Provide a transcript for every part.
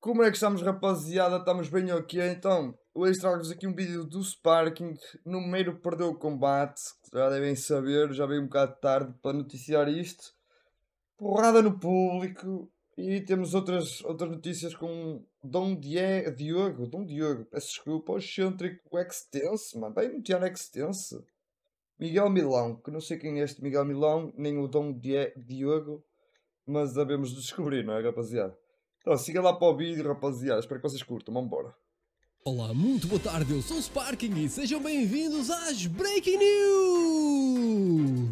Como é que estamos, rapaziada? Estamos bem ok? Então, hoje trago-vos aqui um vídeo do Sparking. meio perdeu o combate, já devem saber, já veio um bocado tarde para noticiar isto. Porrada no público. E temos outras, outras notícias com Dom Die Diogo, Dom Diogo, peço desculpa, o excêntrico Extense, mano, vai notear Extense. Miguel Milão, que não sei quem é este Miguel Milão, nem o Dom Die Diogo, mas devemos descobrir, não é, rapaziada? Então, siga lá para o vídeo, rapaziada. Espero que vocês curtam. Vamos embora. Olá, muito boa tarde. Eu sou o Sparking e sejam bem-vindos às Breaking News!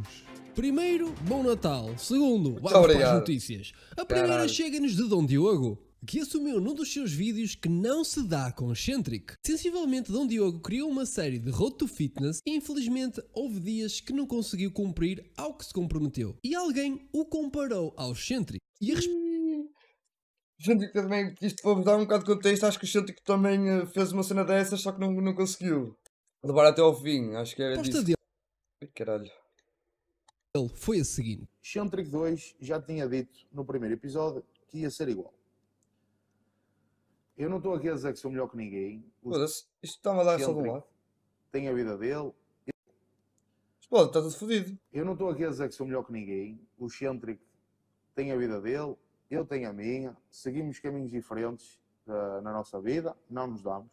Primeiro, bom Natal. Segundo, vamos para as notícias. A primeira chega-nos de Dom Diogo que assumiu num dos seus vídeos que não se dá com Centric. Sensivelmente, Dom Diogo criou uma série de Road to Fitness e infelizmente houve dias que não conseguiu cumprir ao que se comprometeu. E alguém o comparou ao Centric. E a resposta gente também, isto para vos dar um bocado de contexto, acho que o Celtic também eh, fez uma cena dessas, só que não, não conseguiu levar até ao fim. Acho que era Posta Ai, caralho. Ele foi a seguinte: Celtic 2 já tinha dito no primeiro episódio que ia ser igual. Eu não estou aqui a dizer que sou melhor que ninguém. O Isto está-me a dar só de um lado. Tem a vida dele. Explode, está tudo fodido. Eu não estou aqui a dizer que sou melhor que ninguém. O Centric tem a vida dele eu tenho a minha, seguimos caminhos diferentes uh, na nossa vida, não nos damos.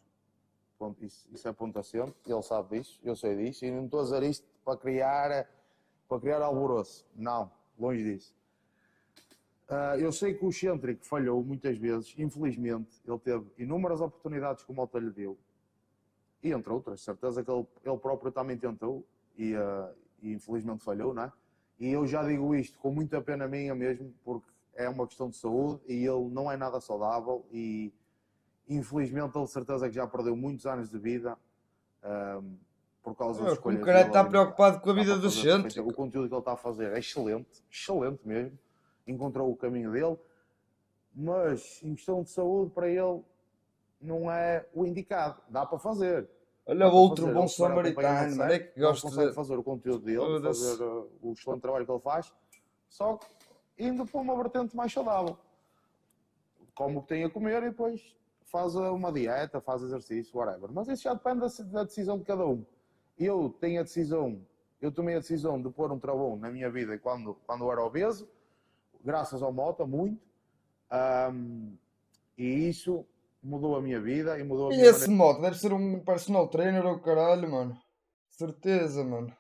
Ponto, isso, isso, é ponto acento. ele sabe disso, eu sei disso, e não estou a dizer isto para criar, eh, para criar alvoroço. Não, longe disso. Uh, eu sei que o Centric falhou muitas vezes, infelizmente, ele teve inúmeras oportunidades como o Mota lhe deu, e entre outras, certeza que ele, ele próprio também tentou, e, uh, e infelizmente falhou, não é? E eu já digo isto com muita pena minha mesmo, porque é uma questão de saúde e ele não é nada saudável e infelizmente ele certeza que já perdeu muitos anos de vida um, ehm, por causa ah, das escolhas. O cara está preocupado com a tá vida dos gente. O conteúdo que ele está a fazer é excelente, excelente mesmo. Encontrou o caminho dele, mas em questão de saúde para ele não é o indicado. Dá para fazer. Olha o outro fazer. bom samaritano, é que gosto de fazer o conteúdo dele, fazer eh, o excelente trabalho que ele faz. Só que indo para uma vertente mais saudável. Como o que tem a comer e depois faz uma dieta, faz exercício, whatever. Mas isso já depende da decisão de cada um. Eu tenho a decisão, eu tomei a decisão de pôr um travão na minha vida quando, quando era obeso, graças ao Mota, muito. Um, e isso mudou a minha vida e mudou a e minha E esse maneira... Mota deve ser um personal trainer ou caralho, mano. Certeza, mano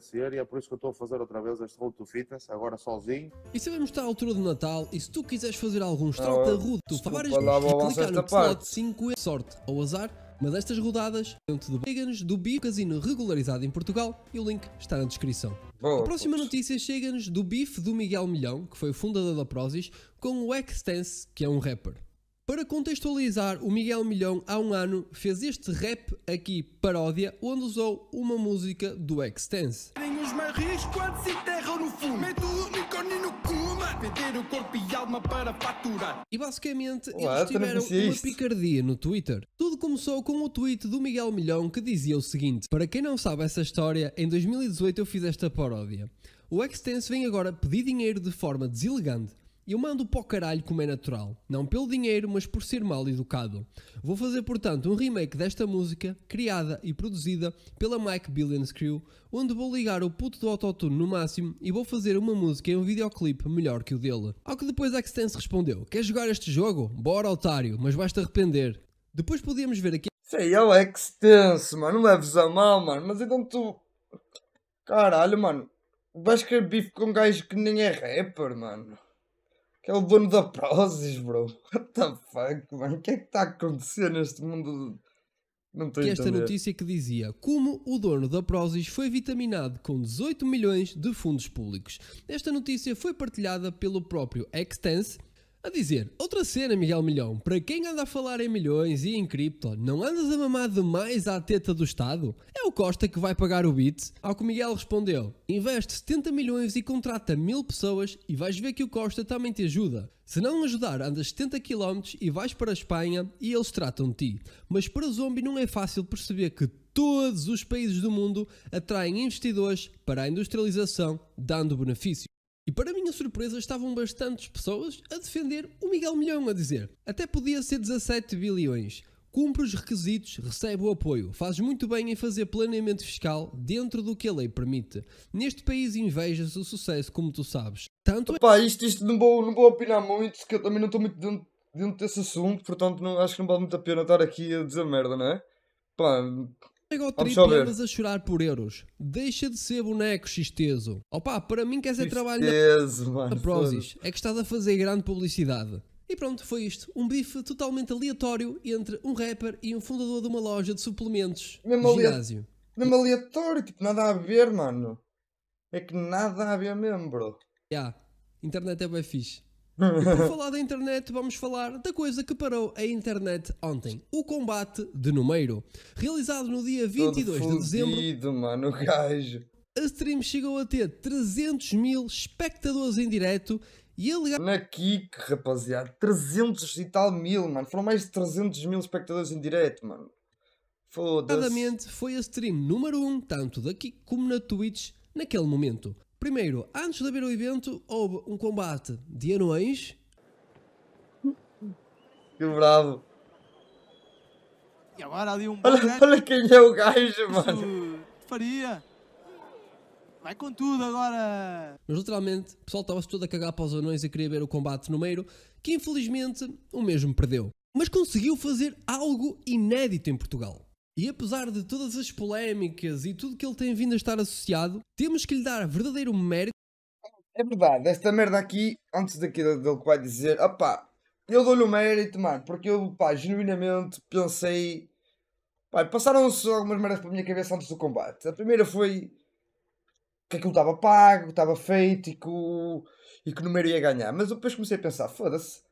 ser e é por isso que eu estou a fazer outra vez este Road to Fitness, agora sozinho. E sabemos que está à altura do Natal e se tu quiseres fazer alguns trota ruto, várias vezes clicar no slot 5 é sorte ou azar, mas estas rodadas dentro do Veganos do Bife Casino regularizado em Portugal e o link está na descrição. Boa, a próxima putz. notícia chega-nos do bife do Miguel Milhão, que foi o fundador da Prozis, com o X-Tense, que é um rapper. Para contextualizar, o Miguel Milhão há um ano fez este rap aqui, paródia, onde usou uma música do Extense. Os marris quando se enterram no meto o unicórnio no cuma, vender o corpo e alma para faturar. E basicamente Olá, eles tiveram uma picardia no Twitter. Tudo começou com o tweet do Miguel Milhão que dizia o seguinte: Para quem não sabe essa história, em 2018 eu fiz esta paródia. O Extense vem agora pedir dinheiro de forma deselegante eu mando para o caralho como é natural, não pelo dinheiro, mas por ser mal educado. Vou fazer, portanto, um remake desta música, criada e produzida pela Mike Billions Crew, onde vou ligar o puto do autotune no máximo e vou fazer uma música em um videoclipe melhor que o dele. Ao que depois Extense respondeu, quer jogar este jogo? Bora otário, mas vais-te arrepender. Depois podíamos ver aqui... Sei, é o Extense, mano, não leves a mal, mano, mas então tu... Caralho, mano, vais querer bife com um gajo que nem é rapper, mano. É o dono da Prozis, bro. What the fuck, mano? O que é que está a acontecer neste mundo? Não estou a entender. Esta notícia que dizia como o dono da Prozis foi vitaminado com 18 milhões de fundos públicos. Esta notícia foi partilhada pelo próprio Extense a dizer, outra cena, Miguel Milhão, para quem anda a falar em milhões e em cripto, não andas a mamar demais à teta do Estado? É o Costa que vai pagar o bit? Ao que Miguel respondeu, investe 70 milhões e contrata mil pessoas e vais ver que o Costa também te ajuda. Se não ajudar, andas 70 km e vais para a Espanha e eles tratam de ti. Mas para o zombie não é fácil perceber que todos os países do mundo atraem investidores para a industrialização, dando benefício. E para minha surpresa estavam bastantes pessoas a defender o Miguel Milhão, a dizer até podia ser 17 bilhões, cumpre os requisitos, recebe o apoio, faz muito bem em fazer planeamento fiscal dentro do que a lei permite. Neste país invejas o sucesso, como tu sabes. Tanto Opa, isto, isto não, vou, não vou opinar muito, que eu também não estou muito dentro, dentro desse assunto, portanto não, acho que não vale muito a pena estar aqui a dizer merda, não é? Pá, Chega ao Vamos trip e andas a chorar por euros. Deixa de ser boneco, xisteso. Opa, para mim quer ser trabalho na Prozis. É que estás a fazer grande publicidade. E pronto, foi isto. Um bife totalmente aleatório entre um rapper e um fundador de uma loja de suplementos. Mesmo, ginásio. mesmo aleatório, tipo, nada a ver, mano. É que nada a ver mesmo, bro. Já, yeah. internet é bem fixe. E por falar da internet, vamos falar da coisa que parou a internet ontem: o combate de Numeiro. Realizado no dia 22 de dezembro. Fudido, mano, gajo. A stream chegou a ter 300 mil espectadores em direto e alegadamente. Na Kik, rapaziada, 300 e tal mil, mano. Foram mais de 300 mil espectadores em direto, mano. Foda-se. Foi a stream número 1, um, tanto da Kik como na Twitch, naquele momento. Primeiro, antes de haver o evento, houve um combate de anões. Que bravo! E agora ali um. Olha, olha quem é o gajo, mano! Faria! Vai com tudo agora! Mas literalmente, o pessoal estava-se todo a cagar para os anões e queria ver o combate no meio, que infelizmente o mesmo perdeu. Mas conseguiu fazer algo inédito em Portugal. E apesar de todas as polémicas e tudo que ele tem vindo a estar associado, temos que lhe dar verdadeiro mérito. É verdade, esta merda aqui, antes daquilo dele que vai dizer, opá, eu dou-lhe o mérito, mano, porque eu, pá, genuinamente pensei. Pá, passaram-se algumas merdas para a minha cabeça antes do combate. A primeira foi que aquilo estava pago, que estava feito e que, o, e que o número ia ganhar. Mas depois comecei a pensar, foda-se,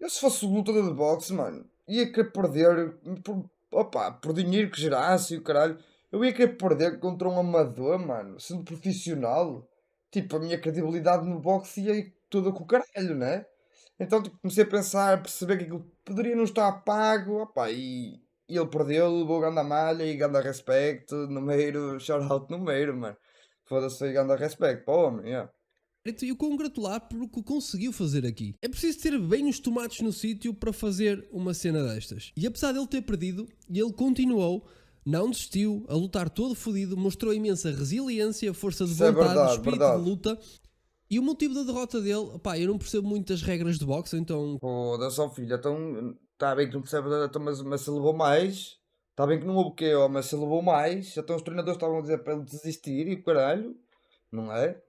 eu se fosse o lutador de boxe, mano, ia querer perder por, opá, por dinheiro que gerasse e o caralho, eu ia querer perder contra um amador, mano, sendo profissional. Tipo, a minha credibilidade no boxe ia toda com o caralho, né? Então tipo, comecei a pensar, a perceber que aquilo poderia não estar pago, opá, e, e ele perdeu, levou ganda malha e ganda respeito, número, shout out meio, mano. Foda-se, ganda respeito, pô, homem, yeah. Então, e o congratular pelo que conseguiu fazer aqui. É preciso ter bem os tomates no sítio para fazer uma cena destas. E apesar dele ter perdido, ele continuou, não desistiu, a lutar todo fodido, mostrou imensa resiliência, força de é vontade, é verdade, espírito verdade. de luta. E o motivo da derrota dele, pá, eu não percebo muito as regras de boxe, então. Foda-se, oh, filho, então. Está bem que não percebe então, mas, mas se levou mais. Está bem que não houve o quê, mas se levou mais. Então os treinadores estavam a dizer para ele desistir e o caralho. Não é?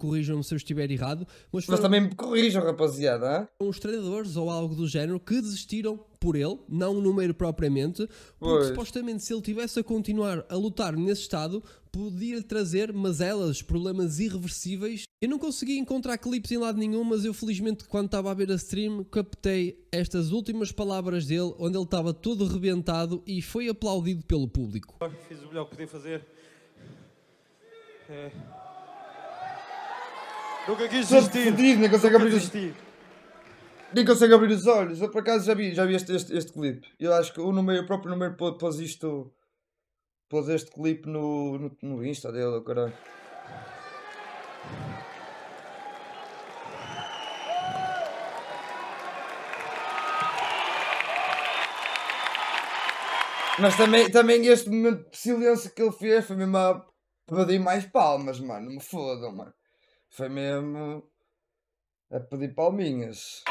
corrijam-me se eu estiver errado. Mas, foram... mas também me corrijam, rapaziada. Os treinadores ou algo do género que desistiram por ele, não o número propriamente, porque pois. supostamente se ele tivesse a continuar a lutar nesse estado, podia trazer mazelas, problemas irreversíveis. Eu não consegui encontrar clipes em lado nenhum, mas eu felizmente quando estava a ver a stream captei estas últimas palavras dele, onde ele estava todo rebentado e foi aplaudido pelo público. Fiz o melhor que podia fazer. É Nunca quis desistir. Fodido, nem consegue abrir os... Nem consegue abrir os olhos. Eu por acaso já vi, já vi este, este, este clipe. Eu acho que o, número, o próprio número pôs isto. Pôs este clipe no, no, no Insta dele, caralho. Mas também, também este momento de silêncio que ele fez foi mesmo a pedir mais palmas, mano. Me fodam, mano. Foi mesmo a pedir palminhas.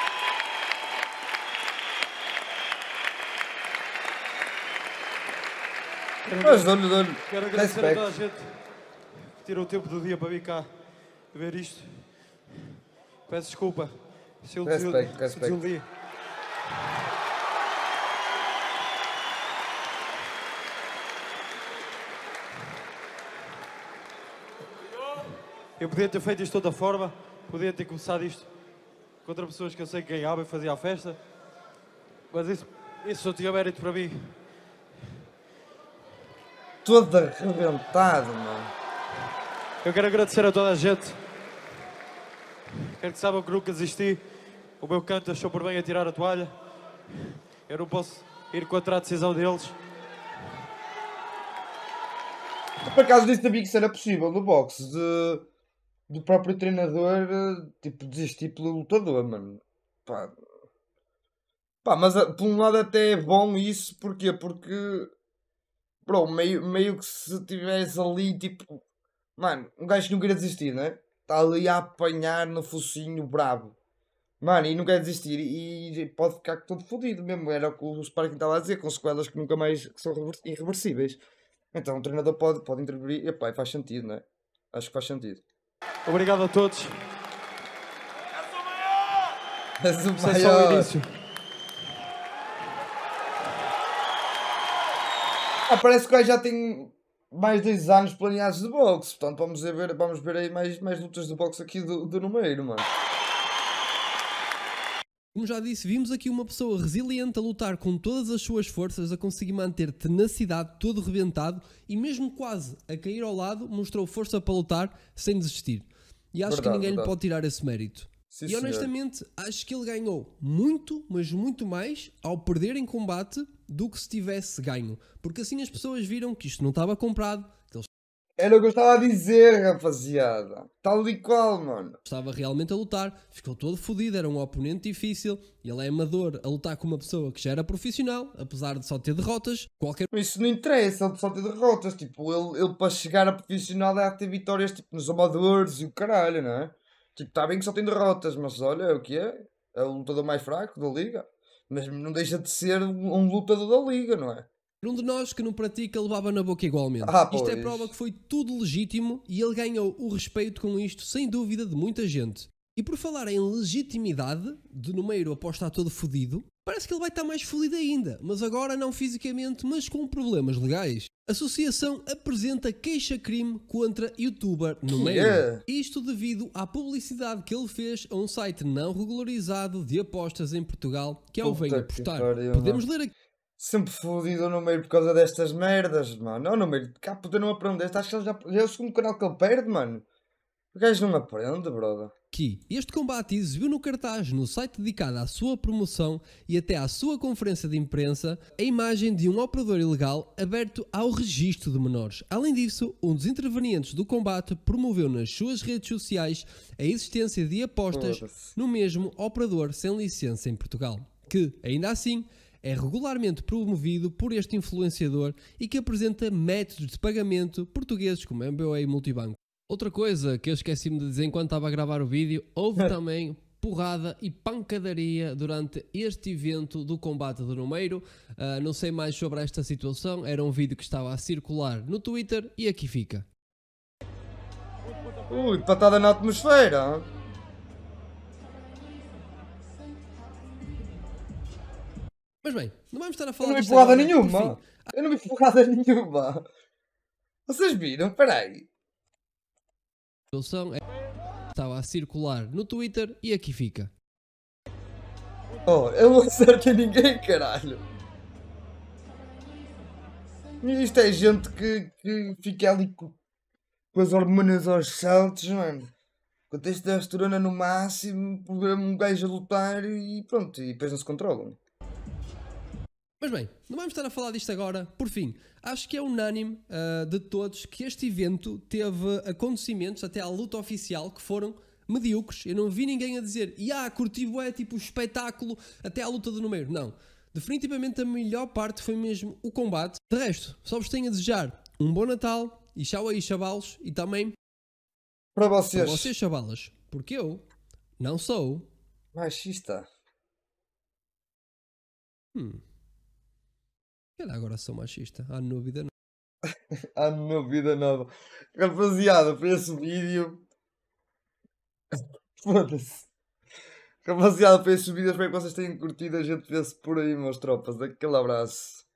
Quero Mas dou-lhe, dou-lhe. Quero agradecer a toda a gente que tirou o tempo do dia para vir cá ver isto. Peço desculpa se eu desiludi. Eu podia ter feito isto de outra forma, podia ter começado isto contra pessoas que eu sei que ganhavam e fazia a festa, mas isso, isso só tinha mérito para mim. Todo arrebentado, mano. Eu quero agradecer a toda a gente. Quero que saibam que nunca desisti. O meu canto achou por bem a tirar a toalha. Eu não posso ir contra a decisão deles. Por acaso disse também que isso era possível no boxe de do próprio treinador, eh, tipo, desistir pelo lutador, mano. Pá. Pá, mas eh, por um lado até é bom isso, porquê? Porque, bro, meio, meio que se tivesse ali, tipo, mano, um gajo que não queria desistir, né? Está ali a apanhar no focinho brabo. Mano, e não quer desistir e pode ficar todo fodido mesmo. Era o que o Sparking estava a dizer, com sequelas que nunca mais que são irreversíveis. Então o treinador pode, pode intervir. Epá, faz sentido, né? Acho que faz sentido. Obrigado a todos. És o maior! És o maior. é só o início. Ah, parece que já tem mais dois anos planeados de boxe, portanto vamos ver, vamos ver aí mais, mais lutas de boxe aqui do, do número, mano. Como já disse, vimos aqui uma pessoa resiliente a lutar com todas as suas forças, a conseguir manter tenacidade, todo rebentado e mesmo quase a cair ao lado, mostrou força para lutar sem desistir. E acho verdade, que ninguém verdade. lhe pode tirar esse mérito. Sim, e honestamente, senhor. acho que ele ganhou muito, mas muito mais ao perder em combate do que se tivesse ganho. Porque assim as pessoas viram que isto não estava comprado, era o que eu estava a dizer, rapaziada. Tal e qual, mano. Estava realmente a lutar, ficou todo fodido, era um oponente difícil. ele é amador a lutar com uma pessoa que já era profissional, apesar de só ter derrotas. Qualquer... Isso não interessa, ele só ter derrotas. Tipo, ele, ele para chegar a profissional deve é ter vitórias tipo, nos amadores e o caralho, não é? Tipo, está bem que só tem derrotas, mas olha, é o que é. É o lutador mais fraco da liga. Mas não deixa de ser um lutador da liga, não é? Um de nós que não pratica levava na boca igualmente. Ah, isto é prova que foi tudo legítimo e ele ganhou o respeito com isto, sem dúvida, de muita gente. E por falar em legitimidade, de Numeiro após estar todo fodido, parece que ele vai estar mais fodido ainda, mas agora não fisicamente, mas com problemas legais. Associação apresenta queixa-crime contra youtuber Numeiro. Yeah. É? Isto devido à publicidade que ele fez a um site não regularizado de apostas em Portugal, que é o Venha Apostar. Podemos ler aqui sempre fodido no meio por causa destas merdas, mano. oh, no meio, cá puta não aprendeste. Acho que ele já, já é o segundo canal que ele perde, mano. O gajo não aprende, brother. Que este combate exibiu no cartaz, no site dedicado à sua promoção e até à sua conferência de imprensa, a imagem de um operador ilegal aberto ao registro de menores. Além disso, um dos intervenientes do combate promoveu nas suas redes sociais a existência de apostas no mesmo operador sem licença em Portugal, que, ainda assim, é regularmente promovido por este influenciador e que apresenta métodos de pagamento portugueses como MBOA e Multibanco. Outra coisa que eu esqueci-me de dizer enquanto estava a gravar o vídeo, houve também porrada e pancadaria durante este evento do combate do Numeiro. Uh, não sei mais sobre esta situação, era um vídeo que estava a circular no Twitter e aqui fica. Ui, patada na atmosfera! Mas bem, não vamos estar a falar. Eu não vi porrada nenhuma. Eu não vi porrada nenhuma. Vocês viram? Peraí. É, estava a circular no Twitter e aqui fica. Oh, eu não acerto a ninguém, caralho. Isto é gente que, que fica ali com, com as hormonas aos saltos, mano. Com a testosterona no máximo, um gajo a lutar e pronto, e depois não se controlam. Mas bem, não vamos estar a falar disto agora. Por fim, acho que é unânime uh, de todos que este evento teve acontecimentos até à luta oficial que foram medíocres. Eu não vi ninguém a dizer, e ah, curtivo é tipo espetáculo até à luta do número. Não. Definitivamente a melhor parte foi mesmo o combate. De resto, só vos tenho a desejar um bom Natal e tchau aí, chavalos, e também para vocês. Para vocês, chavalas, porque eu não sou machista. Hum. Ele agora sou machista. Há ah, novidade nova. Ah, Há nova nova. Rapaziada, para esse vídeo. Foda-se. Rapaziada, para esse vídeos, espero que vocês tenham curtido. A gente vê-se por aí, meus tropas. Aquele abraço.